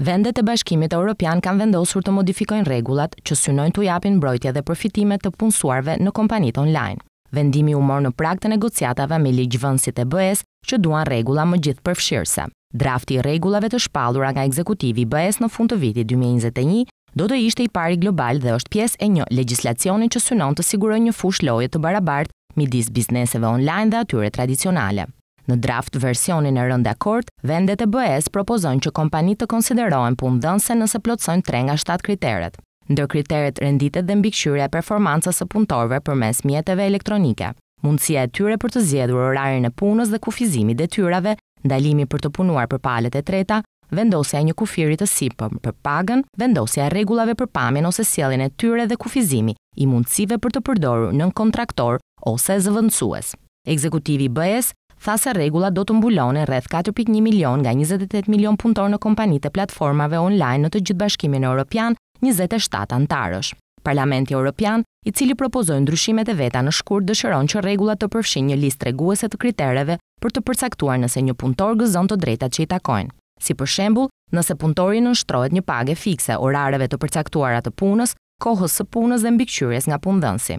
Vendet e Bashkimit Europian kanë vendosur të modifikojnë rregullat që synojnë të japin mbrojtje dhe përfitime të punësuarve në kompanitë online. Vendimi u mor në prag të negociatave me ligjvënësit e be që duan rregulla më gjithë përfshirëse. Drafti i rregullave të shpallura nga ekzekutivi i be në fund të vitit 2021 do të ishte i pari global dhe është pjesë e një legjislacioni që synon të sigurojë një fush loje të barabartë midis bizneseve online dhe atyre tradicionale. Në draft versionin e rënda kort, vendet e BE-s që kompanitë të konsiderohen pundhënse nëse plotësojnë 3 nga 7 kriteret. Ndër kriteret renditet dhe mbikëqyrja e performancës së punëtorëve përmes mjeteve elektronike, mundësia e tyre për të zjedur orarin e punës dhe kufizimi dhe detyrave, ndalimi për të punuar për palët e treta, vendosja e një kufirit të sipëm për pagën, vendosja e rregullave për pamin ose sjelljen e tyre dhe kufizimi i mundësive për të përdorur nën kontraktor ose zëvendësues. Ekzekutivi i BE-s tha se rregulla do të mbulonë rreth 4.1 milion nga 28 milion punëtor në kompanitë e platformave online në të gjithë Bashkimin Europian 27 antarësh. Parlamenti Europian, i cili propozoi ndryshimet e veta në shkurt, dëshiron që rregulla të përfshijë një listë treguese të kritereve për të përcaktuar nëse një punëtor gëzon të drejtat që i takojnë. Si për shembull, nëse punëtori nështrojt një pagë fikse, orareve të përcaktuara të punës, kohës së punës dhe mbikëqyrjes nga punëdhënësi.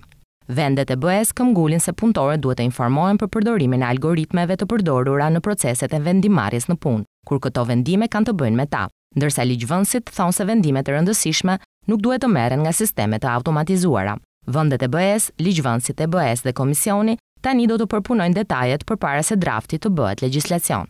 Vendet e BE-s këmbgulin se punëtorët duhet të informohen për përdorimin e algoritmeve të përdorura në proceset e vendimarrjes në punë, kur këto vendime kanë të bëjnë me ta. Ndërsa ligjvënësit thonë se vendimet e rëndësishme nuk duhet të merren nga sistemet e automatizuara. Vendet e BE-s, ligjvënësit e BE-s dhe komisioni tani do të përpunojnë detajet përpara se drafti të bëhet legjislacion.